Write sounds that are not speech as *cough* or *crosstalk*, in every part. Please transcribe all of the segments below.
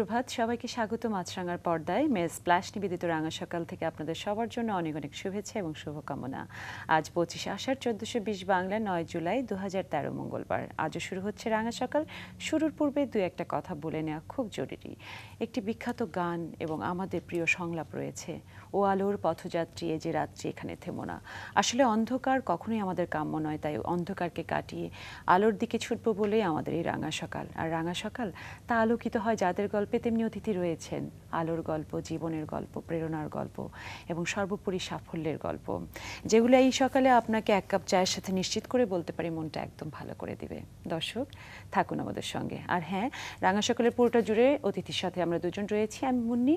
সুপ্রভাত সবাইকে স্বাগত মাছরাঙার পর্দায় মেস স্প্ল্যাশ নিবেদিত রাঙা সকাল থেকে আপনাদের সবার জন্য অনেক অনেক শুভেচ্ছা এবং শুভকামনা আজ পঁচিশ আষাঢ় চোদ্দশো বিশ বাংলা নয় জুলাই দু হাজার তেরো মঙ্গলবার আজও শুরু হচ্ছে রাঙা সকাল শুরুর পূর্বে দু একটা কথা বলে নেওয়া খুব জরুরি একটি বিখ্যাত গান এবং আমাদের প্রিয় সংলাপ রয়েছে ও আলোর পথযাত্রী এ যে রাত্রি এখানে থেমো না আসলে অন্ধকার কখনোই আমাদের কাম্য নয় তাই অন্ধকারকে কাটিয়ে আলোর দিকে ছুটব বলেই আমাদের এই রাঙা সকাল আর রাঙা সকাল তা আলোকিত হয় যাদের গল্পে তেমনি অতিথি রয়েছেন আলোর গল্প জীবনের গল্প প্রেরণার গল্প এবং সর্বোপরি সাফল্যের গল্প যেগুলো এই সকালে আপনাকে এক কাপ চায়ের সাথে নিশ্চিত করে বলতে পারি মনটা একদম ভালো করে দিবে দর্শক থাকুন আমাদের সঙ্গে আর হ্যাঁ রাঙা সকালের পুরোটা জুড়ে অতিথির সাথে আমরা দুজন রয়েছি আমি মুন্নি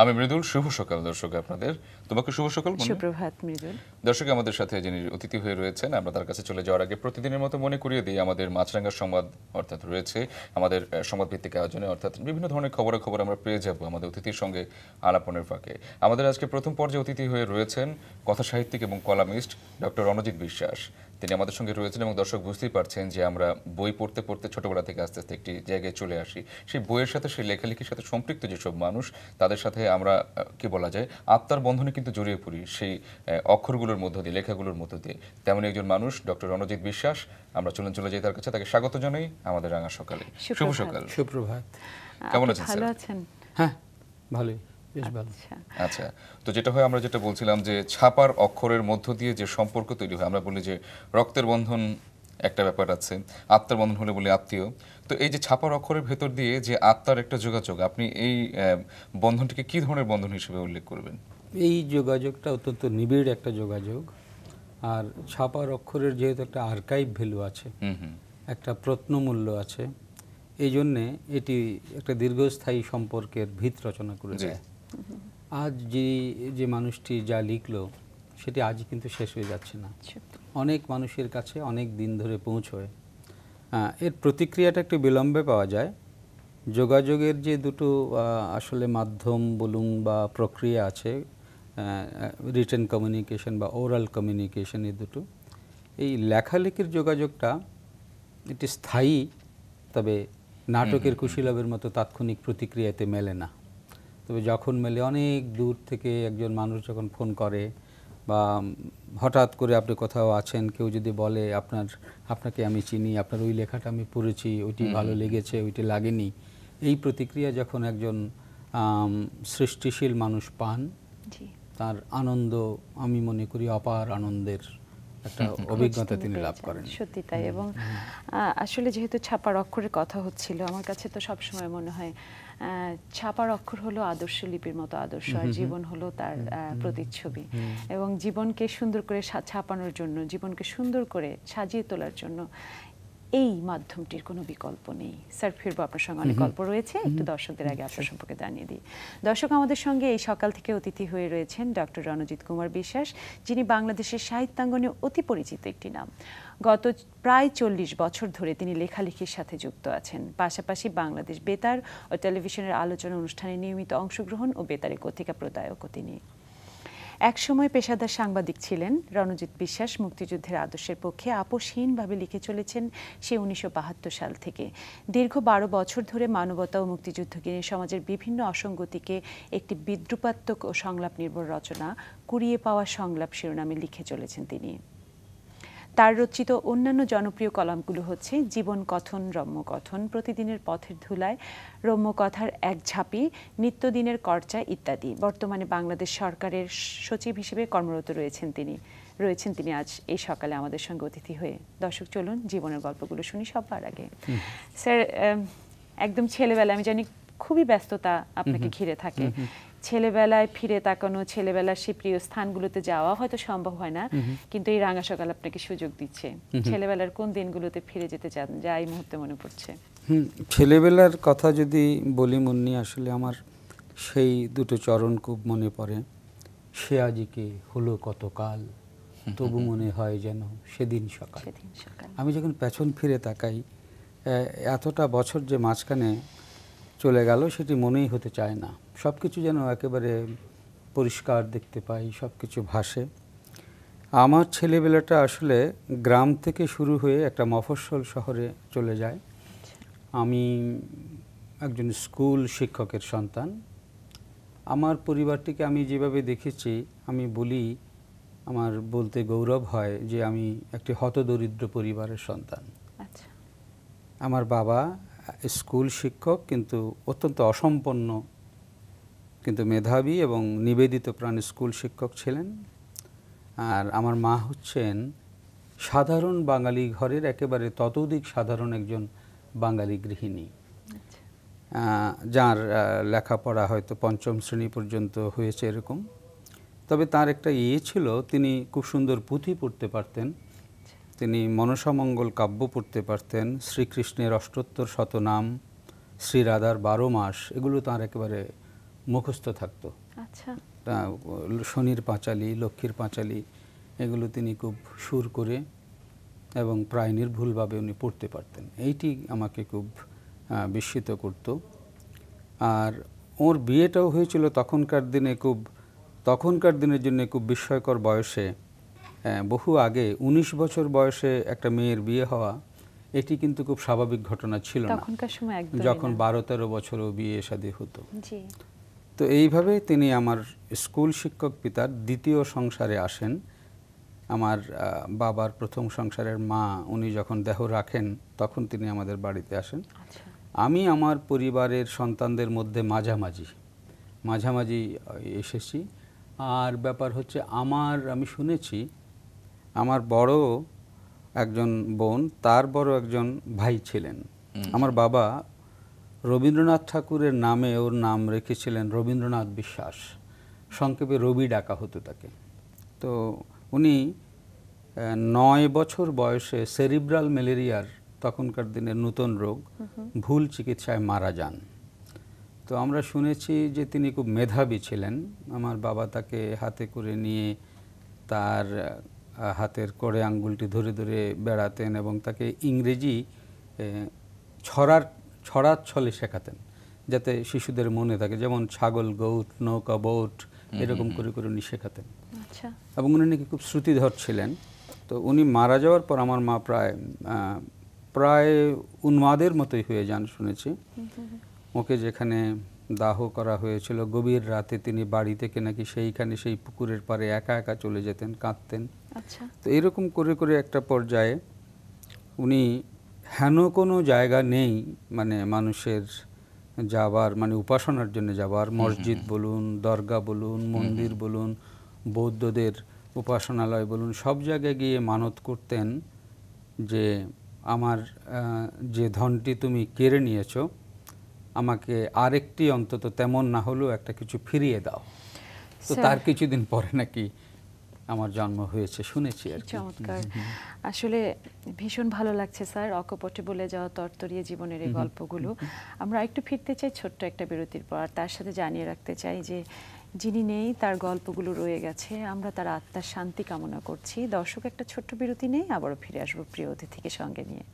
আমি মৃদুল শুভ সকাল দর্শক আপনাদের তোমাকে শুভ সকাল সুপ্রভাত মৃদুল দর্শক আমাদের সাথে যিনি অতিথি হয়ে রয়েছেন আমরা তার কাছে চলে যাওয়ার আগে প্রতিদিনের মতো মনে করিয়ে দিই আমাদের মাছরাঙ্গা সংবাদ অর্থাৎ রয়েছে আমাদের সংবাদ ভিত্তিক আয়োজনে অর্থাৎ বিভিন্ন ধরনের খবরে খবর আমরা পেয়ে যাব আমাদের অতিথির সঙ্গে আলাপনের ফাঁকে আমাদের আজকে প্রথম পর্যায়ে অতিথি হয়ে রয়েছেন কথা সাহিত্যিক এবং কলামিস্ট ডক্টর অনজিৎ বিশ্বাস তিনি আমাদের সঙ্গে রয়েছেন এবং দর্শক বুঝতেই পারছেন যে আমরা বই পড়তে পড়তে ছোটবেলা থেকে আস্তে আস্তে একটি জায়গায় চলে আসি সেই বইয়ের সাথে সেই লেখালেখির সাথে সম্পৃক্ত যেসব মানুষ তাদের সাথে আমরা কি বলা যায় আত্মার বন্ধনে কিন্তু জড়িয়ে পড়ি সেই অক্ষরগুলোর মধ্য দিয়ে লেখাগুলোর মধ্য দিয়ে তেমন একজন মানুষ ডক্টর রণজিৎ বিশ্বাস আমরা চলুন চলে যাই তার কাছে তাকে স্বাগত জানাই আমাদের রাঙা সকালে শুভ সকাল সুপ্রভাত কেমন আছেন ভালো আছেন হ্যাঁ ভালোই বেশ ভালো আচ্ছা।, আচ্ছা তো যেটা হয় আমরা যেটা বলছিলাম যে ছাপার অক্ষরের মধ্য দিয়ে যে সম্পর্ক তৈরি হয় আমরা বলি যে রক্তের বন্ধন একটা ব্যাপার আছে আত্মার বন্ধন হলে বলি আত্মীয় তো এই যে ছাপার অক্ষরের ভেতর দিয়ে যে আত্মার একটা যোগাযোগ আপনি এই বন্ধনটিকে কি ধরনের বন্ধন হিসেবে উল্লেখ করবেন এই যোগাযোগটা অত্যন্ত নিবিড় একটা যোগাযোগ আর ছাপার অক্ষরের যেহেতু একটা আর্কাইভ ভ্যালু আছে একটা প্রত্নমূল্য আছে এই জন্যে এটি একটা দীর্ঘস্থায়ী সম্পর্কের ভিত রচনা করে দেয় আজ যে যে মানুষটি যা লিখলো সেটি আজ কিন্তু শেষ হয়ে যাচ্ছে না অনেক মানুষের কাছে অনেক দিন ধরে পৌঁছয় এর প্রতিক্রিয়াটা একটু বিলম্বে পাওয়া যায় যোগাযোগের যে দুটো আসলে মাধ্যম বলুন বা প্রক্রিয়া আছে রিটেন কমিউনিকেশন বা ওরাল কমিউনিকেশন এই দুটো এই লেখালেখির যোগাযোগটা এটি স্থায়ী তবে নাটকের কুশীলভের মতো তাৎক্ষণিক প্রতিক্রিয়াতে মেলে না তবে যখন মেলে অনেক দূর থেকে একজন মানুষ যখন ফোন করে বা হঠাৎ করে আপনি কোথাও আছেন কেউ যদি বলে আপনার আপনাকে আমি চিনি আপনার ওই লেখাটা আমি পড়েছি ওইটি ভালো লেগেছে ওইটি লাগেনি এই প্রতিক্রিয়া যখন একজন সৃষ্টিশীল মানুষ পান তার আনন্দ আমি মনে করি অপার আনন্দের একটা অভিজ্ঞতা তিনি লাভ করেন সত্যি তাই এবং আসলে যেহেতু ছাপার অক্ষরের কথা হচ্ছিল আমার কাছে তো সবসময় মনে হয় ছাপার অক্ষর হলো আদর্শ লিপির মতো আদর্শ আর জীবন হলো তার প্রতিচ্ছবি এবং জীবনকে সুন্দর করে ছাপানোর জন্য জীবনকে সুন্দর করে সাজিয়ে তোলার জন্য এই মাধ্যমটির কোনো বিকল্প নেই স্যার ফিরবো আপনার সঙ্গে অনেক গল্প রয়েছে একটু দর্শকদের আগে আপনার আচ্ছা। সম্পর্কে জানিয়ে দিই দর্শক আমাদের সঙ্গে এই সকাল থেকে অতিথি হয়ে রয়েছেন ডক্টর রণজিৎ কুমার বিশ্বাস যিনি বাংলাদেশের সাহিত্যাঙ্গনে অতি পরিচিত একটি নাম গত প্রায় চল্লিশ বছর ধরে তিনি লেখালেখির সাথে যুক্ত আছেন পাশাপাশি বাংলাদেশ বেতার ও টেলিভিশনের আলোচনা অনুষ্ঠানে নিয়মিত অংশগ্রহণ ও বেতারে কথিকা প্রদায়কও তিনি একসময় পেশাদার সাংবাদিক ছিলেন রণজিৎ বিশ্বাস মুক্তিযুদ্ধের আদর্শের পক্ষে আপোষহীনভাবে লিখে চলেছেন সে উনিশশো সাল থেকে দীর্ঘ বারো বছর ধরে মানবতা ও মুক্তিযুদ্ধকে নিয়ে সমাজের বিভিন্ন অসঙ্গতিকে একটি বিদ্রুপাত্মক ও সংলাপ নির্ভর রচনা কুড়িয়ে পাওয়া সংলাপ শিরোনামে লিখে চলেছেন তিনি তার রচিত অন্যান্য জনপ্রিয় কলামগুলো হচ্ছে জীবন কথন রম্য কথন প্রতিদিনের পথের ধুলায় রম্যকথার এক ঝাঁপি নিত্যদিনের কর্চা ইত্যাদি বর্তমানে বাংলাদেশ সরকারের সচিব হিসেবে কর্মরত রয়েছেন তিনি রয়েছেন তিনি আজ এই সকালে আমাদের সঙ্গে অতিথি হয়ে দর্শক চলুন জীবনের গল্পগুলো শুনি সবার আগে স্যার একদম ছেলেবেলা আমি জানি খুবই ব্যস্ততা আপনাকে ঘিরে থাকে ছেলেবেলায় ফিরে তাকানো ছেলেবেলার সেই প্রিয় স্থানগুলোতে যাওয়া হয়তো সম্ভব হয় না কিন্তু এই রাঙা সকাল আপনাকে সুযোগ দিচ্ছে ছেলেবেলার কোন দিনগুলোতে ফিরে যেতে চান যা এই মুহূর্তে মনে পড়ছে ছেলেবেলার কথা যদি বলি মুন্নি আসলে আমার সেই দুটো চরণ খুব মনে পড়ে সে আজকে হলো কতকাল তবু মনে হয় যেন সেদিন সকাল আমি যখন পেছন ফিরে তাকাই এতটা বছর যে মাঝখানে চলে গেল সেটি মনেই হতে চায় না সব কিছু যেন একেবারে পরিষ্কার দেখতে পাই সব কিছু ভাসে আমার ছেলেবেলাটা আসলে গ্রাম থেকে শুরু হয়ে একটা মফস্বল শহরে চলে যায় আচ্ছা। আমি একজন স্কুল শিক্ষকের সন্তান আমার পরিবারটিকে আমি যেভাবে দেখেছি আমি বলি আমার বলতে গৌরব হয় যে আমি একটি হতদরিদ্র পরিবারের সন্তান আচ্ছা। আমার বাবা স্কুল শিক্ষক কিন্তু অত্যন্ত অসম্পন্ন কিন্তু মেধাবী এবং নিবেদিত প্রাণ স্কুল শিক্ষক ছিলেন আর আমার মা হচ্ছেন সাধারণ বাঙালি ঘরের একেবারে ততোধিক সাধারণ একজন বাঙালি গৃহিণী আচ্ছা। যার লেখাপড়া হয়তো পঞ্চম শ্রেণী পর্যন্ত হয়েছে এরকম তবে তার একটা ইয়ে ছিল তিনি খুব সুন্দর পুঁথি পড়তে পারতেন তিনি মনসামঙ্গল কাব্য পড়তে পারতেন শ্রীকৃষ্ণের অষ্টোত্তর শতনাম শ্রীরাধার বারো মাস এগুলো তাঁর একেবারে মুখস্থ থাকত আচ্ছা শনির পাঁচালি লক্ষ্মীর পাঁচালি এগুলো তিনি খুব সুর করে এবং প্রায় নির্ভুলভাবে উনি পড়তে পারতেন এইটি আমাকে খুব বিস্মিত করত আর ওর বিয়েটাও হয়েছিল তখনকার দিনে খুব তখনকার দিনের জন্য খুব বিস্ময়কর বয়সে হ্যাঁ, বহু আগে ১৯ বছর বয়সে একটা মেয়ের বিয়ে হওয়া এটি কিন্তু খুব স্বাভাবিক ঘটনা ছিল না যখন বারো তেরো বছরও বিয়ে শাদী হতো তো এইভাবে তিনি আমার স্কুল শিক্ষক পিতার দ্বিতীয় সংসারে আসেন আমার বাবার প্রথম সংসারের মা উনি যখন দেহ রাখেন তখন তিনি আমাদের বাড়িতে আসেন আচ্ছা। আমি আমার পরিবারের সন্তানদের মধ্যে মাঝামাঝি মাঝামাঝি এসেছি আর ব্যাপার হচ্ছে আমার আমি শুনেছি আমার বড় একজন বোন তার বড় একজন ভাই ছিলেন আমার বাবা রবীন্দ্রনাথ ঠাকুরের নামে ওর নাম রেখেছিলেন রবীন্দ্রনাথ বিশ্বাস সংক্ষেপে রবি ডাকা হতো তাকে তো উনি নয় বছর বয়সে সেরিব্রাল ম্যালেরিয়ার তখনকার দিনে নূতন রোগ ভুল চিকিৎসায় মারা যান তো আমরা শুনেছি যে তিনি খুব মেধাবী ছিলেন আমার বাবা তাকে হাতে করে নিয়ে তার হাতের করে আঙ্গুলটি ধরে ধরে বেড়াতেন এবং তাকে ইংরেজি ছড়ার ছড়ার ছলে শেখাতেন যাতে শিশুদের মনে থাকে যেমন ছাগল গৌট নৌকা বোট এরকম করে করে উনি শেখাতেন আচ্ছা। এবং উনি নাকি খুব শ্রুতিধর ছিলেন তো উনি মারা যাওয়ার পর আমার মা প্রায় প্রায় উন্মাদের মতোই হয়ে যান শুনেছি ওকে যেখানে দাহ করা হয়েছিল গভীর রাতে তিনি বাড়ি থেকে নাকি সেইখানে সেই পুকুরের পারে একা একা চলে যেতেন কাঁদতেন আচ্ছা। তো এরকম করে করে একটা পর্যায়ে উনি হেন কোনো জায়গা নেই মানে মানুষের যাবার মানে উপাসনার জন্য যাবার মসজিদ বলুন দরগা বলুন মন্দির বলুন বৌদ্ধদের উপাসনালয় বলুন সব জায়গায় গিয়ে মানত করতেন যে আমার যে ধনটি তুমি কেড়ে নিয়েছো আমাকে আরেকটি অন্তত তেমন না হলেও একটা কিছু ফিরিয়ে দাও তো তার কিছুদিন পরে নাকি আমার জন্ম হয়েছে শুনেছি আর চমৎকার আসলে ভীষণ ভালো লাগছে স্যার অকপটে বলে যাওয়া তরতরিয়ে জীবনের এই গল্পগুলো আমরা একটু ফিরতে চাই ছোট্ট একটা বিরতির পর আর তার সাথে জানিয়ে রাখতে চাই যে যিনি নেই তার গল্পগুলো রয়ে গেছে আমরা তার আত্মার শান্তি কামনা করছি দর্শক একটা ছোট্ট বিরতি নেই আবারও ফিরে আসবো প্রিয় অতিথিকে সঙ্গে নিয়ে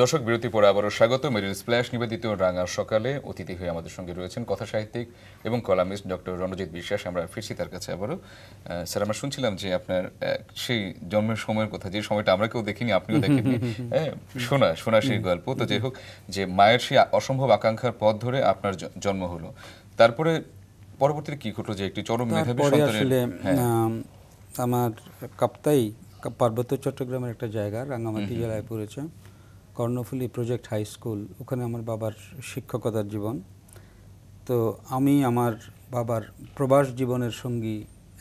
দর্শক বিরতি পরে আবারও স্বাগত মেরিন স্প্ল্যাশ নিবেদিত রাঙা সকালে অতিথি হয়ে আমাদের সঙ্গে রয়েছেন কথা সাহিত্যিক এবং কলামিস্ট ডক্টর রণজিৎ বিশ্বাস আমরা ফিরছি তার কাছে আবারও স্যার আমরা শুনছিলাম যে আপনার সেই জন্মের সময়ের কথা যে সময়টা আমরা কেউ দেখিনি আপনিও দেখেননি *laughs* হ্যাঁ শোনা শোনা সেই গল্প তো যাই হোক যে মায়ের সেই অসম্ভব আকাঙ্ক্ষার পথ ধরে আপনার জন্ম হলো তারপরে পরবর্তীতে কি ঘটলো যে একটি চরম মেধাবী হ্যাঁ। আমার কাপ্তাই পার্বত্য চট্টগ্রামের একটা জায়গা রাঙ্গামাটি জেলায় পড়েছে কর্ণফুলি প্রজেক্ট হাই স্কুল ওখানে আমার বাবার শিক্ষকতার জীবন তো আমি আমার বাবার প্রবাস জীবনের সঙ্গী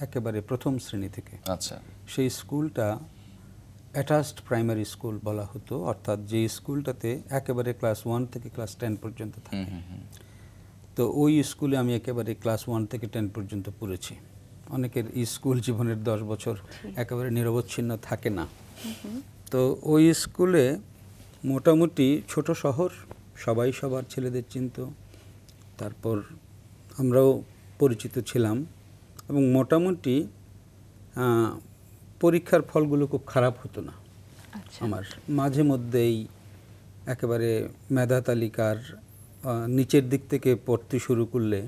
একেবারে প্রথম শ্রেণী থেকে আচ্ছা সেই স্কুলটা অ্যাটাচড প্রাইমারি স্কুল বলা হতো অর্থাৎ যে স্কুলটাতে একেবারে ক্লাস ওয়ান থেকে ক্লাস টেন পর্যন্ত থাকে তো ওই স্কুলে আমি একেবারে ক্লাস ওয়ান থেকে টেন পর্যন্ত পড়েছি অনেকের স্কুল জীবনের দশ বছর একেবারে নিরবচ্ছিন্ন থাকে না তো ওই স্কুলে মোটামুটি ছোট শহর সবাই সবার ছেলেদের চিনত তারপর আমরাও পরিচিত ছিলাম এবং মোটামুটি পরীক্ষার ফলগুলো খুব খারাপ হতো না আচ্ছা। আমার মাঝে মধ্যেই একেবারে মেধা তালিকার নিচের দিক থেকে পড়তে শুরু করলে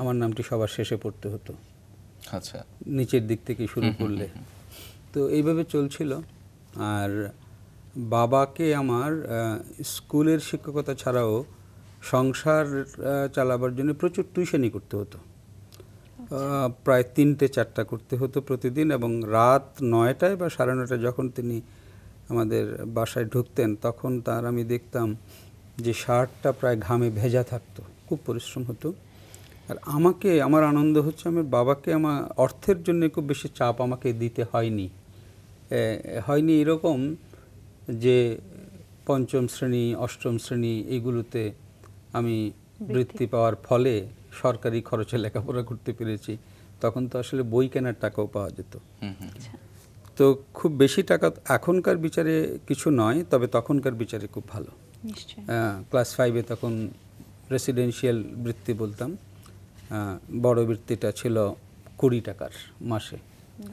আমার নামটি সবার শেষে পড়তে হতো আচ্ছা নিচের দিক থেকে শুরু করলে তো এইভাবে চলছিল আর বাবাকে আমার স্কুলের শিক্ষকতা ছাড়াও সংসার চালাবার জন্য প্রচুর টিউশনই করতে হতো আচ্ছা। প্রায় তিনটে চারটা করতে হতো প্রতিদিন এবং রাত নয়টায় বা সাড়ে নয়টায় যখন তিনি আমাদের বাসায় ঢুকতেন তখন তার আমি দেখতাম যে শার্টটা প্রায় ঘামে ভেজা থাকতো খুব পরিশ্রম হতো আর আমাকে আমার আনন্দ হচ্ছে আমার বাবাকে আমার অর্থের জন্য খুব বেশি চাপ আমাকে দিতে হয়নি হয়নি এরকম যে পঞ্চম শ্রেণী অষ্টম শ্রেণী এইগুলোতে আমি বৃত্তি পাওয়ার ফলে সরকারি খরচে লেখাপড়া করতে পেরেছি তখন তো আসলে বই কেনার টাকাও পাওয়া যেত আচ্ছা। তো খুব বেশি টাকা এখনকার বিচারে কিছু নয় তবে তখনকার বিচারে খুব ভালো ক্লাস ফাইভে তখন রেসিডেন্সিয়াল বৃত্তি বলতাম বড় বৃত্তিটা ছিল কুড়ি টাকার মাসে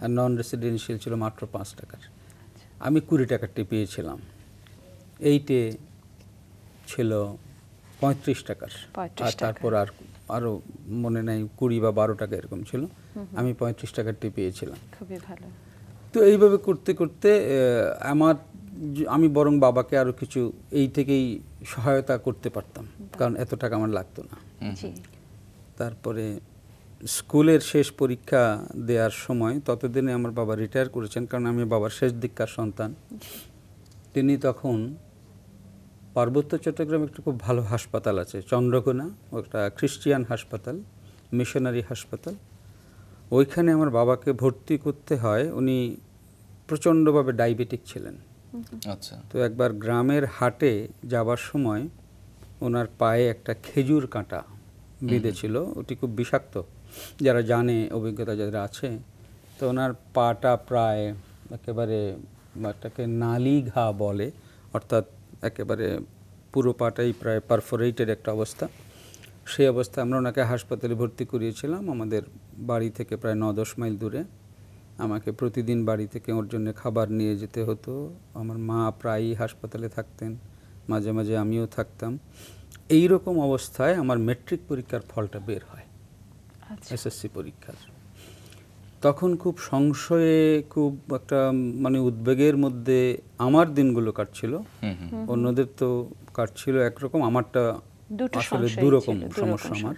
আর নন রেসিডেন্সিয়াল ছিল মাত্র পাঁচ টাকার আমি কুড়ি টাকারটি পেয়েছিলাম এইটে ছিল পঁয়ত্রিশ টাকার আর তারপর আর আরও মনে নাই কুড়ি বা বারো টাকা এরকম ছিল আমি পঁয়ত্রিশ টাকারটি পেয়েছিলাম খুবই ভালো তো এইভাবে করতে করতে আমার আমি বরং বাবাকে আরও কিছু এই থেকেই সহায়তা করতে পারতাম কারণ এত টাকা আমার লাগতো না তারপরে স্কুলের শেষ পরীক্ষা দেওয়ার সময় ততদিনে আমার বাবা রিটায়ার করেছেন কারণ আমি বাবার শেষ দিককার সন্তান তিনি তখন পার্বত্য চট্টগ্রামে একটা খুব ভালো হাসপাতাল আছে চন্দ্রকোনা একটা খ্রিস্টিয়ান হাসপাতাল মিশনারি হাসপাতাল ওইখানে আমার বাবাকে ভর্তি করতে হয় উনি প্রচণ্ডভাবে ডায়াবেটিক ছিলেন আচ্ছা তো একবার গ্রামের হাটে যাবার সময় ওনার পায়ে একটা খেজুর কাঁটা বিঁধেছিল ওটি খুব বিষাক্ত যারা জানে অভিজ্ঞতা যাদের আছে তো ওনার পাটা প্রায় একেবারে একটাকে নালি ঘা বলে অর্থাৎ একেবারে পুরো পাটাই প্রায় পারফোরেটেড একটা অবস্থা সেই অবস্থায় আমরা ওনাকে হাসপাতালে ভর্তি করিয়েছিলাম আমাদের বাড়ি থেকে প্রায় ন দশ মাইল দূরে আমাকে প্রতিদিন বাড়ি থেকে ওর জন্য খাবার নিয়ে যেতে হতো আমার মা প্রায়ই হাসপাতালে থাকতেন মাঝে মাঝে আমিও থাকতাম এই রকম অবস্থায় আমার মেট্রিক পরীক্ষার ফলটা বের হয় আচ্ছা। এসএসসি পরীক্ষার তখন খুব সংশয়ে খুব একটা মানে উদ্বেগের মধ্যে আমার দিনগুলো কাটছিল অন্যদের তো কাটছিল একরকম আমারটা আসলে দুরকম সমস্যা আমার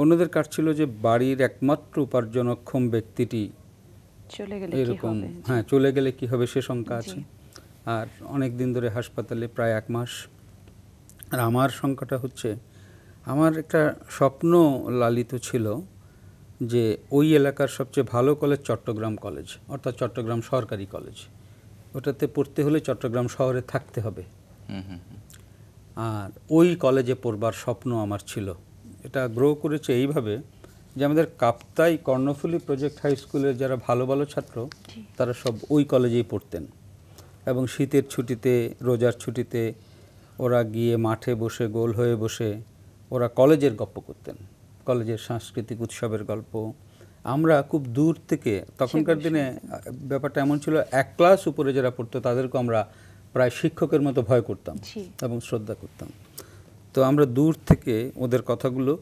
অন্যদের কাটছিল যে বাড়ির একমাত্র উপার্জনক্ষম ব্যক্তিটি এরকম হ্যাঁ চলে গেলে কি হবে সে শঙ্কা আছে আর অনেক দিন ধরে হাসপাতালে প্রায় এক মাস আর আমার শঙ্কাটা হচ্ছে আমার একটা স্বপ্ন লালিত ছিল যে ওই এলাকার সবচেয়ে ভালো কলেজ চট্টগ্রাম কলেজ অর্থাৎ চট্টগ্রাম সরকারি কলেজ ওটাতে পড়তে হলে চট্টগ্রাম শহরে থাকতে হবে আর ওই কলেজে পড়বার স্বপ্ন আমার ছিল এটা গ্রো করেছে এইভাবে যে আমাদের কাপ্তাই কর্ণফুলি প্রজেক্ট হাই স্কুলের যারা ভালো ভালো ছাত্র তারা সব ওই কলেজেই পড়তেন এবং শীতের ছুটিতে রোজার ছুটিতে ওরা গিয়ে মাঠে বসে গোল হয়ে বসে ওরা কলেজের গল্প করতেন কলেজের সাংস্কৃতিক উৎসবের গল্প আমরা খুব দূর থেকে তখনকার দিনে ব্যাপারটা এমন ছিল এক ক্লাস উপরে যারা পড়তো তাদেরকে আমরা প্রায় শিক্ষকের মতো ভয় করতাম এবং শ্রদ্ধা করতাম তো আমরা দূর থেকে ওদের কথাগুলো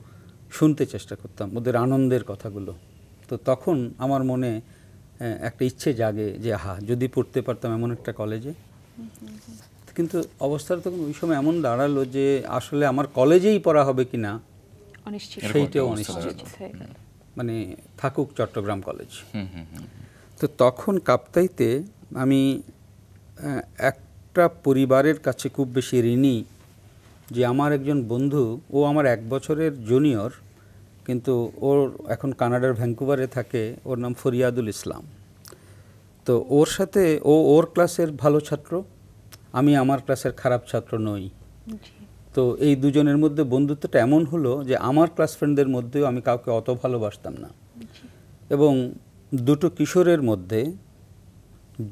শুনতে চেষ্টা করতাম ওদের আনন্দের কথাগুলো তো তখন আমার মনে একটা ইচ্ছে জাগে যে হা যদি পড়তে পারতাম এমন একটা কলেজে কিন্তু অবস্থা তখন ওই সময় এমন দাঁড়ালো যে আসলে আমার কলেজেই পড়া হবে কি না সেইটাও অনিশ্চিত মানে থাকুক চট্টগ্রাম কলেজ তো তখন কাপ্তাইতে আমি একটা পরিবারের কাছে খুব বেশি ঋণী যে আমার একজন বন্ধু ও আমার এক বছরের জুনিয়র কিন্তু ওর এখন কানাডার ভ্যাঙ্কুভারে থাকে ওর নাম ফরিয়াদুল ইসলাম তো ওর সাথে ও ওর ক্লাসের ভালো ছাত্র আমি আমার ক্লাসের খারাপ ছাত্র নই তো এই দুজনের মধ্যে বন্ধুত্বটা এমন হলো যে আমার ক্লাস ফ্রেন্ডদের মধ্যেও আমি কাউকে অত ভালোবাসতাম না এবং দুটো কিশোরের মধ্যে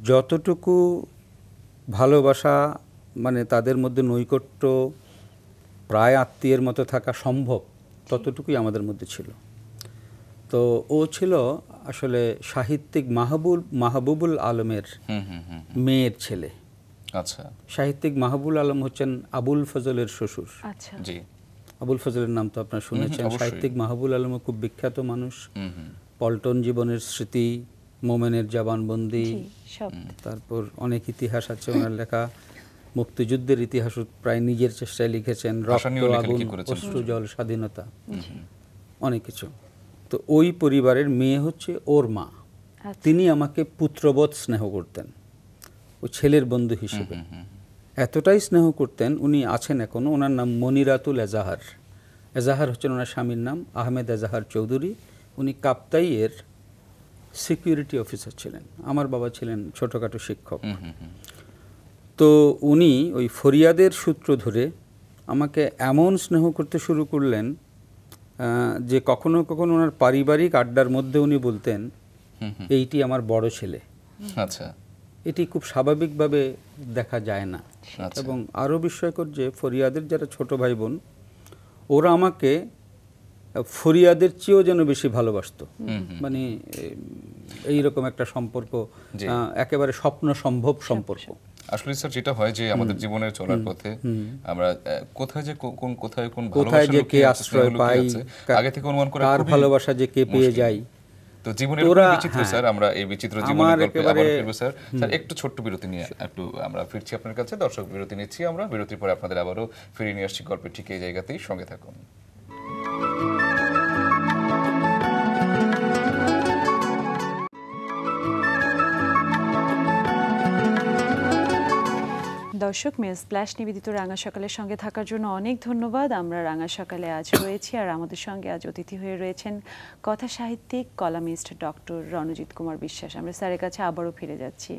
যতটুকু ভালোবাসা মানে তাদের মধ্যে নৈকট্য প্রায় আত্মীয়ের মতো থাকা সম্ভব ততটুকুই আমাদের মধ্যে ছিল তো ও ছিল আসলে সাহিত্যিক মাহবুব মাহবুবুল আলমের মেয়ের ছেলে আচ্ছা সাহিত্যিক মাহবুল আলম হচ্ছেন আবুল ফজলের শ্বশুর আচ্ছা জি আবুল ফজলের নাম তো আপনার শুনেছেন সাহিত্যিক মাহবুল আলম খুব বিখ্যাত মানুষ পল্টন জীবনের স্মৃতি মোমেনের জবানবন্দি তারপর অনেক ইতিহাস আছে ওনার লেখা মুক্তিযুদ্ধের ইতিহাস প্রায় নিজের চেষ্টায় লিখেছেন রক্ত আগুন জল স্বাধীনতা অনেক কিছু তো ওই পরিবারের মেয়ে হচ্ছে ওর মা আচ্ছা। তিনি আমাকে পুত্রবোধ স্নেহ করতেন ও ছেলের বন্ধু হিসেবে এতটাই স্নেহ করতেন উনি আছেন এখনও ওনার নাম মনিরাতুল এজাহার এজাহার হচ্ছেন ওনার স্বামীর নাম আহমেদ এজাহার চৌধুরী উনি কাপ্তাইয়ের সিকিউরিটি অফিসার ছিলেন আমার বাবা ছিলেন ছোটোখাটো শিক্ষক তো উনি ওই ফরিয়াদের সূত্র ধরে আমাকে এমন স্নেহ করতে শুরু করলেন যে কখনো কখনো ওনার পারিবারিক আড্ডার মধ্যে উনি বলতেন এইটি আমার বড় ছেলে আচ্ছা এটি খুব স্বাভাবিকভাবে দেখা যায় না আচ্ছা। এবং আরও বিস্ময়কর যে ফরিয়াদের যারা ছোট ভাই বোন ওরা আমাকে ফরিয়াদের চেয়েও যেন বেশি ভালোবাসত মানে এইরকম একটা সম্পর্ক একেবারে স্বপ্ন সম্ভব সম্পর্ক আসলে স্যার যেটা হয় যে আমাদের জীবনের চলার পথে আমরা কোথায় যে কোন কোথায় কোন কোথায় যে কে আশ্রয় পাই আগে থেকে অনুমান করা ভালোবাসা যে কে পেয়ে যায় তো জীবনের বিচিত্র হ্যাঁ। স্যার আমরা এই বিচিত্র জীবনের গল্পে আবার ফিরবো স্যার স্যার একটু ছোট্ট বিরতি নিয়ে একটু আমরা ফিরছি আপনার কাছে দর্শক বিরতি নিচ্ছি আমরা বিরতির পরে আপনাদের আবারও ফিরে নিয়ে আসছি গল্পের ঠিক এই জায়গাতেই সঙ্গে থাকুন দর্শক মেয়ে স্প্ল্যাশ নিবেদিত রাঙা সকালের সঙ্গে থাকার জন্য অনেক ধন্যবাদ আমরা রাঙা সকালে আজ রয়েছি আর আমাদের সঙ্গে আজ অতিথি হয়ে রয়েছেন কথা সাহিত্যিক কলামিস্ট ডক্টর রণজিৎ কুমার বিশ্বাস আমরা স্যারের কাছে আবারও ফিরে যাচ্ছি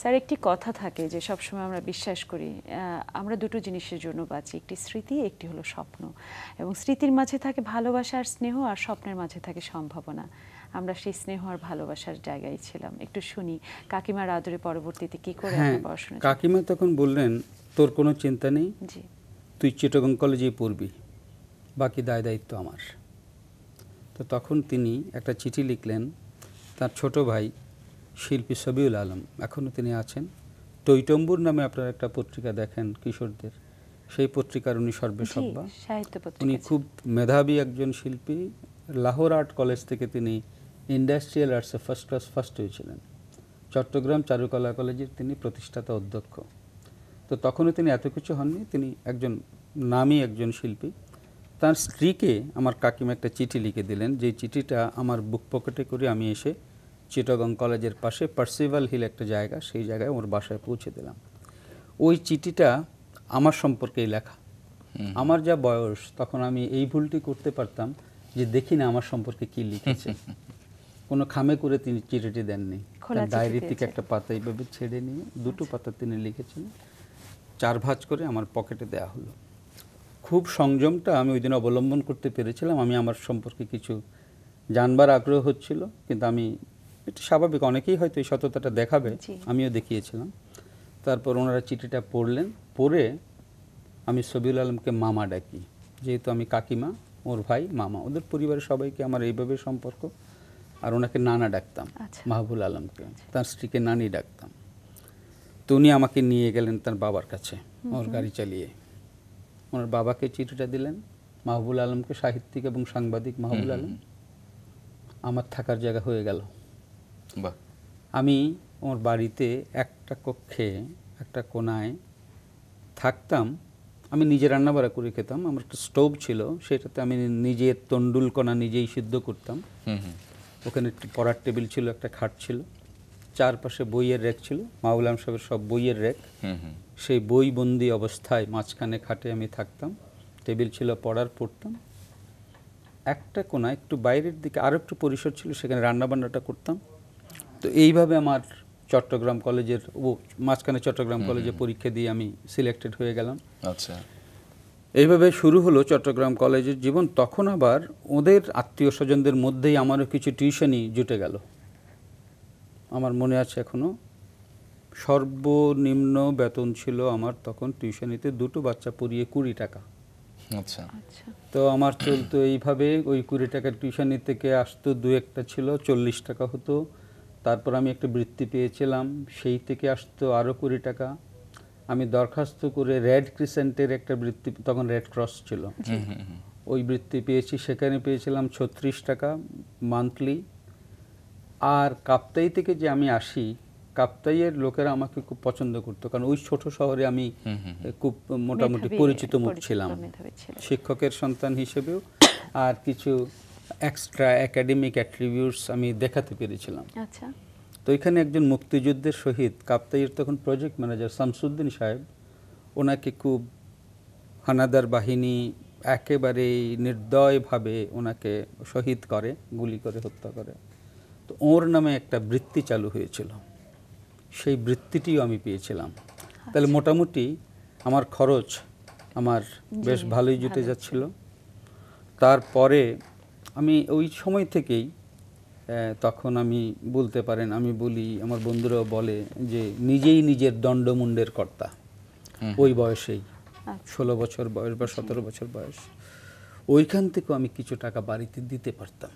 স্যার একটি কথা থাকে যে সবসময় আমরা বিশ্বাস করি আমরা দুটো জিনিসের জন্য বাঁচি একটি স্মৃতি একটি হলো স্বপ্ন এবং স্মৃতির মাঝে থাকে ভালোবাসা আর স্নেহ আর স্বপ্নের মাঝে থাকে সম্ভাবনা আমরা সেই স্নেহ আর ভালোবাসার জায়গায় ছিলাম একটু শুনি কাকিমার আদরে পরবর্তীতে কি করে হ্যাঁ, পড়াশোনা কাকিমা তখন বললেন তোর কোনো চিন্তা নেই তুই চিটগং কলেজে পড়বি বাকি দায় দায়িত্ব আমার তো তখন তিনি একটা চিঠি লিখলেন তার ছোট ভাই শিল্পী সবিউল আলম এখনও তিনি আছেন টৈটম্বুর নামে আপনার একটা পত্রিকা দেখেন কিশোরদের সেই পত্রিকার উনি সর্বেসব্বা উনি খুব মেধাবী একজন শিল্পী লাহোর আর্ট কলেজ থেকে তিনি ইন্ডাস্ট্রিয়াল আর্টসে ফার্স্ট ক্লাস ফার্স্ট হয়েছিলেন চট্টগ্রাম চারুকলা কলেজের তিনি প্রতিষ্ঠাতা অধ্যক্ষ তো তখনও তিনি এত কিছু হননি তিনি একজন নামই একজন শিল্পী তার স্ত্রীকে আমার কাকিমা একটা চিঠি লিখে দিলেন যে চিঠিটা আমার বুক পকেটে করে আমি এসে চিটগং কলেজের পাশে পার্সিভাল হিল একটা জায়গা সেই জায়গায় ওর বাসায় পৌঁছে দিলাম ওই চিঠিটা আমার সম্পর্কেই লেখা আমার যা বয়স তখন আমি এই ভুলটি করতে পারতাম যে দেখি না আমার সম্পর্কে কী লিখেছে *laughs* কোনো খামে করে তিনি চিঠিটি দেননি ডায়েরি থেকে একটা পাতা এইভাবে ছেড়ে নিয়ে দুটো পাতা তিনি লিখেছেন চার ভাঁজ করে আমার পকেটে দেয়া হলো খুব সংযমটা আমি ওই দিন অবলম্বন করতে পেরেছিলাম আমি আমার সম্পর্কে কিছু জানবার আগ্রহ হচ্ছিল কিন্তু আমি এটা স্বাভাবিক অনেকেই হয়তো এই সততাটা দেখাবে আমিও দেখিয়েছিলাম তারপর ওনারা চিঠিটা পড়লেন পড়ে আমি সবিউল আলমকে মামা ডাকি যেহেতু আমি কাকিমা ওর ভাই মামা ওদের পরিবারের সবাইকে আমার এইভাবে সম্পর্ক আর ওনাকে নানা ডাকতাম আচ্ছা। মাহবুল আলমকে তার স্ত্রীকে নানি ডাকতাম তো উনি আমাকে নিয়ে গেলেন তার বাবার কাছে ওর গাড়ি চালিয়ে ওনার বাবাকে চিঠিটা দিলেন মাহবুল আলমকে সাহিত্যিক এবং সাংবাদিক মাহবুল আলম আমার থাকার জায়গা হয়ে গেল আমি ওর বাড়িতে একটা কক্ষে একটা কোনায় থাকতাম আমি নিজে রান্নাবাড়া করে খেতাম আমার একটা স্টোভ ছিল সেটাতে আমি নিজের তণ্ডুল কণা নিজেই সিদ্ধ করতাম ওখানে পড়ার টেবিল ছিল একটা খাট ছিল চারপাশে বইয়ের র্যাক ছিল মাউলাম সাহেবের সব বইয়ের র্যাক সেই বই বন্দি অবস্থায় মাঝখানে খাটে আমি থাকতাম টেবিল ছিল পড়ার পড়তাম একটা কোনায় একটু বাইরের দিকে আরও একটু পরিসর ছিল সেখানে রান্নাবান্নাটা করতাম তো এইভাবে আমার চট্টগ্রাম কলেজের ও মাঝখানে চট্টগ্রাম কলেজে পরীক্ষা দিয়ে আমি সিলেক্টেড হয়ে গেলাম আচ্ছা এইভাবে শুরু হলো চট্টগ্রাম কলেজের জীবন তখন আবার ওদের আত্মীয় স্বজনদের মধ্যেই আমারও কিছু টিউশনই জুটে গেল আমার মনে আছে এখনও সর্বনিম্ন বেতন ছিল আমার তখন টিউশনিতে দুটো বাচ্চা পড়িয়ে কুড়ি টাকা আচ্ছা।, আচ্ছা তো আমার চলতো এইভাবে ওই কুড়ি টাকার টিউশনি থেকে আসতো দু একটা ছিল চল্লিশ টাকা হতো তারপর আমি একটা বৃত্তি পেয়েছিলাম সেই থেকে আসতো আরও কুড়ি টাকা আমি দরখাস্ত করে রেড ক্রিসেন্টের একটা বৃত্তি তখন রেড ক্রস ছিল ওই বৃত্তি পেয়েছি সেখানে পেয়েছিলাম ছত্রিশ টাকা মান্থলি আর কাপ্তাই থেকে যে আমি আসি কাপ্তাইয়ের লোকেরা আমাকে খুব পছন্দ করতো কারণ ওই ছোট শহরে আমি খুব মোটামুটি পরিচিত মুখ ছিলাম শিক্ষকের সন্তান হিসেবেও আর কিছু এক্সট্রা একাডেমিক অ্যাট্রিবিউটস আমি দেখাতে পেরেছিলাম আচ্ছা তো এখানে একজন মুক্তিযুদ্ধের শহীদ কাপ্তাইয়ের তখন প্রজেক্ট ম্যানেজার শামসুদ্দিন সাহেব ওনাকে খুব হানাদার বাহিনী একেবারেই নির্দয়ভাবে ওনাকে শহীদ করে গুলি করে হত্যা করে তো ওর নামে একটা বৃত্তি চালু হয়েছিল সেই বৃত্তিটিও আমি পেয়েছিলাম তাহলে আচ্ছা। মোটামুটি আমার খরচ আমার বেশ ভালোই জুটে যাচ্ছিল তারপরে আমি ওই সময় থেকেই তখন আমি বলতে পারেন আমি বলি আমার বন্ধুরাও বলে যে নিজেই নিজের দণ্ডমুণ্ডের কর্তা ওই বয়সেই আচ্ছা। ষোলো বছর বয়স বা সতেরো বছর বয়স ওইখান থেকেও আমি কিছু টাকা বাড়িতে দিতে পারতাম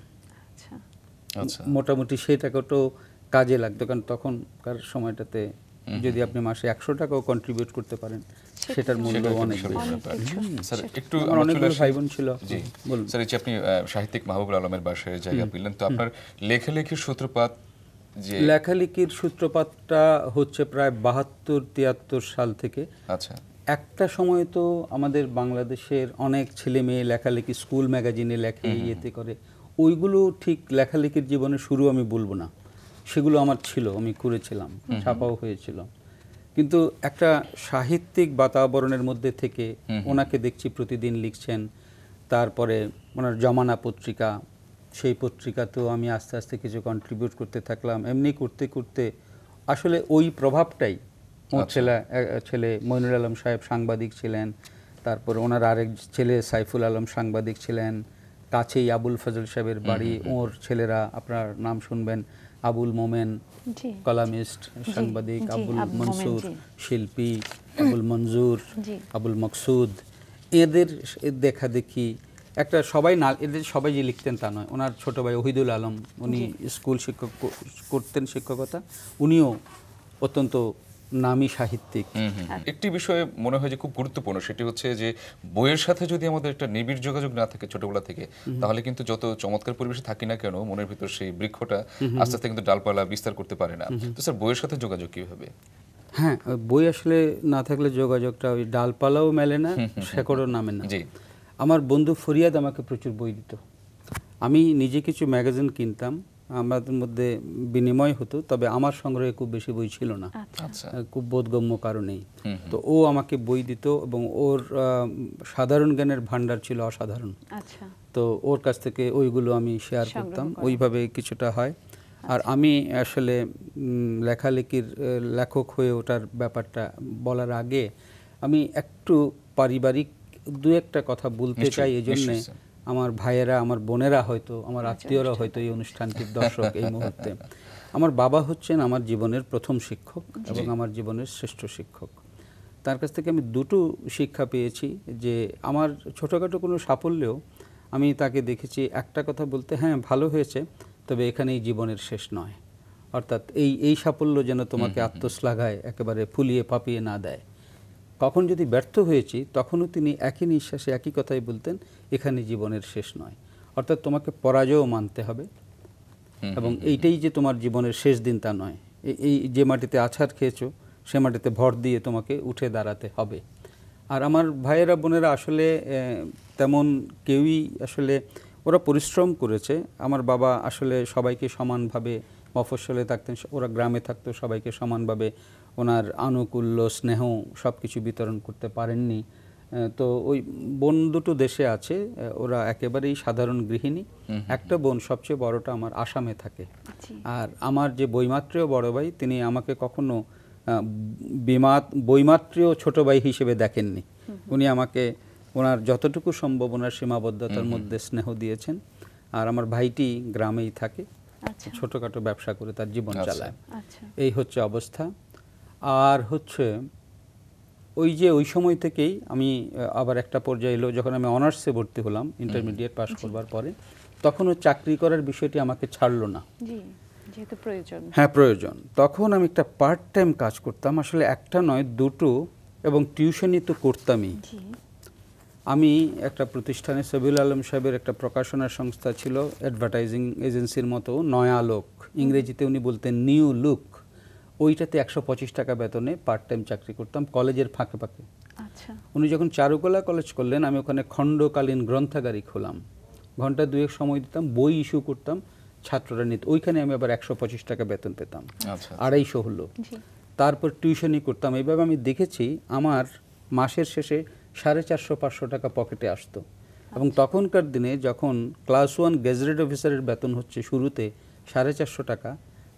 আচ্ছা। আচ্ছা। মোটামুটি সেই টাকাটাও কাজে লাগতো কারণ তখনকার সময়টাতে যদি আপনি মাসে একশো টাকাও কন্ট্রিবিউট করতে পারেন সেটার মূল্য অনেক স্যার একটু অনেকগুলো ভাই বোন ছিল জি বলুন স্যার এই যে আপনি সাহিত্যিক মাহবুবুল আলমের বাসায় জায়গা পেলেন তো আপনার লেখালেখির সূত্রপাত লেখালেখির সূত্রপাতটা হচ্ছে প্রায় বাহাত্তর তিয়াত্তর সাল থেকে আচ্ছা একটা সময় তো আমাদের বাংলাদেশের অনেক ছেলে মেয়ে লেখালেখি স্কুল ম্যাগাজিনে লেখে ইয়েতে করে ওইগুলো ঠিক লেখালেখির জীবনে শুরু আমি বলবো না সেগুলো আমার ছিল আমি করেছিলাম ছাপাও হয়েছিল কিন্তু একটা সাহিত্যিক বাতাবরণের মধ্যে থেকে ওনাকে দেখছি প্রতিদিন লিখছেন তারপরে ওনার জমানা পত্রিকা সেই পত্রিকাতেও আমি আস্তে আস্তে কিছু কন্ট্রিবিউট করতে থাকলাম এমনি করতে করতে আসলে ওই প্রভাবটাই আচ্ছা। ছেলে ছেলে মইনুল আলম সাহেব সাংবাদিক ছিলেন তারপর ওনার আরেক ছেলে সাইফুল আলম সাংবাদিক ছিলেন কাছেই আবুল ফজল সাহেবের বাড়ি ওর ছেলেরা আপনার নাম শুনবেন আবুল মোমেন কলামিস্ট সাংবাদিক আবুল মনসুর শিল্পী আবুল মঞ্জুর আবুল মকসুদ এদের দেখা দেখি একটা সবাই না এদের সবাই যে লিখতেন তা নয় ওনার ছোটো ভাই ওহিদুল আলম উনি স্কুল শিক্ষক করতেন শিক্ষকতা উনিও অত্যন্ত নামী সাহিত্যিক একটি বিষয়ে মনে হয় যে খুব গুরুত্বপূর্ণ সেটি হচ্ছে যে বইয়ের সাথে যদি আমাদের একটা নিবিড় যোগাযোগ না থাকে ছোটবেলা থেকে তাহলে কিন্তু যত চমৎকার পরিবেশে থাকি না কেন মনের ভিতর সেই বৃক্ষটা আস্তে আস্তে কিন্তু ডালপালা বিস্তার করতে পারে না তো স্যার বইয়ের সাথে যোগাযোগ কিভাবে হ্যাঁ বই আসলে না থাকলে যোগাযোগটা ওই ডালপালাও মেলে না শেকড়ও নামে না আমার বন্ধু ফরিয়াদ আমাকে প্রচুর বই দিত আমি নিজে কিছু ম্যাগাজিন কিনতাম আমাদের মধ্যে বিনিময় হতো তবে আমার সংগ্রহে খুব বেশি বই ছিল না আচ্ছা। আচ্ছা। খুব বোধগম্য কারণেই তো ও আমাকে বই দিত এবং ওর সাধারণ জ্ঞানের ভাণ্ডার ছিল অসাধারণ আচ্ছা। তো ওর কাছ থেকে ওইগুলো আমি শেয়ার করতাম ওইভাবে কিছুটা হয় আর আমি আসলে লেখালেখির লেখক হয়ে ওটার ব্যাপারটা বলার আগে আমি একটু পারিবারিক দু একটা কথা বলতে চাই এজন্যে আমার ভাইয়েরা আমার বোনেরা হয়তো আমার আচ্ছা, আত্মীয়রা আচ্ছা। হয়তো এই অনুষ্ঠানটির দর্শক এই মুহূর্তে আমার বাবা হচ্ছেন আমার জীবনের প্রথম শিক্ষক এবং আমার জীবনের শ্রেষ্ঠ শিক্ষক তার কাছ থেকে আমি দুটো শিক্ষা পেয়েছি যে আমার ছোটোখাটো কোনো সাফল্যেও আমি তাকে দেখেছি একটা কথা বলতে হ্যাঁ ভালো হয়েছে তবে এখানেই জীবনের শেষ নয় অর্থাৎ এই এই সাফল্য যেন তোমাকে আত্মশ্লাঘায় একেবারে ফুলিয়ে পাপিয়ে না দেয় কখন যদি ব্যর্থ হয়েছি তখনও তিনি একই নিঃশ্বাসে একই কথাই বলতেন এখানে জীবনের শেষ নয় অর্থাৎ তোমাকে পরাজয়ও মানতে হবে এবং এইটাই যে তোমার জীবনের শেষ দিন তা নয় এই যে মাটিতে আছাড় খেয়েছো সে মাটিতে ভর দিয়ে তোমাকে উঠে দাঁড়াতে হবে আর আমার ভাইয়েরা বোনেরা আসলে তেমন কেউই আসলে ওরা পরিশ্রম করেছে আমার বাবা আসলে সবাইকে সমানভাবে মফসলে থাকতেন ওরা গ্রামে থাকতো সবাইকে সমানভাবে ওনার আনুকূল্য স্নেহ সব কিছু বিতরণ করতে পারেননি তো ওই বোন দুটো দেশে আছে ওরা একেবারেই সাধারণ গৃহিণী একটা বোন সবচেয়ে বড়টা আমার আসামে থাকে আর আমার যে বইমাত্রীয় বড় ভাই তিনি আমাকে কখনো বিমাত বইমাত্রেয় ছোট ভাই হিসেবে দেখেননি উনি আমাকে ওনার যতটুকু সম্ভব ওনার সীমাবদ্ধতার মধ্যে স্নেহ দিয়েছেন আর আমার ভাইটি গ্রামেই থাকে আচ্ছা। ছোটখাটো ব্যবসা করে তার জীবন আচ্ছা। চালায় আচ্ছা। এই হচ্ছে অবস্থা আর হচ্ছে ওই যে ওই সময় থেকেই আমি আবার একটা পর্যায়ে এলো যখন আমি অনার্সে ভর্তি হলাম ইন্টারমিডিয়েট পাস করবার পরে তখন ওই চাকরি করার বিষয়টি আমাকে ছাড়লো না হ্যাঁ প্রয়োজন তখন আমি একটা পার্ট টাইম কাজ করতাম আসলে একটা নয় দুটো এবং টিউশনই তো করতামই আমি একটা প্রতিষ্ঠানে সবিউল আলম সাহেবের একটা প্রকাশনা সংস্থা ছিল অ্যাডভার্টাইজিং এজেন্সির মতো নয়া লোক ইংরেজিতে উনি বলতেন নিউ লুক ওইটাতে একশো পঁচিশ টাকা বেতনে পার্ট টাইম চাকরি করতাম কলেজের ফাঁকে ফাঁকে আচ্ছা। উনি যখন চারুকলা কলেজ করলেন আমি ওখানে খণ্ডকালীন গ্রন্থাগারি খোলাম ঘন্টা দুয়েক সময় দিতাম বই ইস্যু করতাম ছাত্ররা নিত ওইখানে আমি আবার একশো পঁচিশ টাকা বেতন পেতাম আচ্ছা, আচ্ছা। আড়াইশো হলো তারপর টিউশনই করতাম এইভাবে আমি দেখেছি আমার মাসের শেষে সাড়ে চারশো পাঁচশো টাকা পকেটে আসতো এবং তখনকার দিনে যখন ক্লাস ওয়ান গ্যাজুয়েট অফিসারের বেতন হচ্ছে শুরুতে সাড়ে চারশো টাকা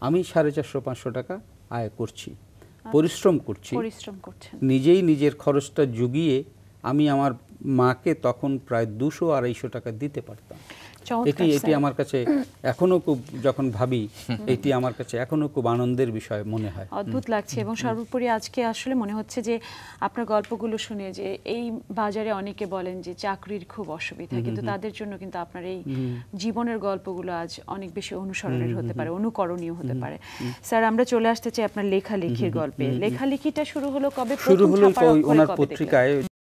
আমি সাড়ে চারশো পাঁচশো টাকা আয় করছি পরিশ্রম করছি পরিশ্রম করছেন নিজেই নিজের খরচটা জুগিয়ে আমি আমার মাকে তখন প্রায় দুশো আড়াইশো টাকা দিতে পারতাম এটি এটি আমার কাছে এখনো খুব যখন ভাবি এটি আমার কাছে এখনো খুব আনন্দের বিষয় মনে হয় অদ্ভুত লাগছে এবং সর্বোপরি আজকে আসলে মনে হচ্ছে যে আপনার গল্পগুলো শুনে যে এই বাজারে অনেকে বলেন যে চাকরির খুব অসুবিধা কিন্তু তাদের জন্য কিন্তু আপনার এই জীবনের গল্পগুলো আজ অনেক বেশি অনুসরণের হতে পারে অনুকরণীয় হতে পারে স্যার আমরা চলে আসতে চাই আপনার লেখালেখির গল্পে লেখালেখিটা শুরু হলো কবে শুরু হলো ওনার পত্রিকায়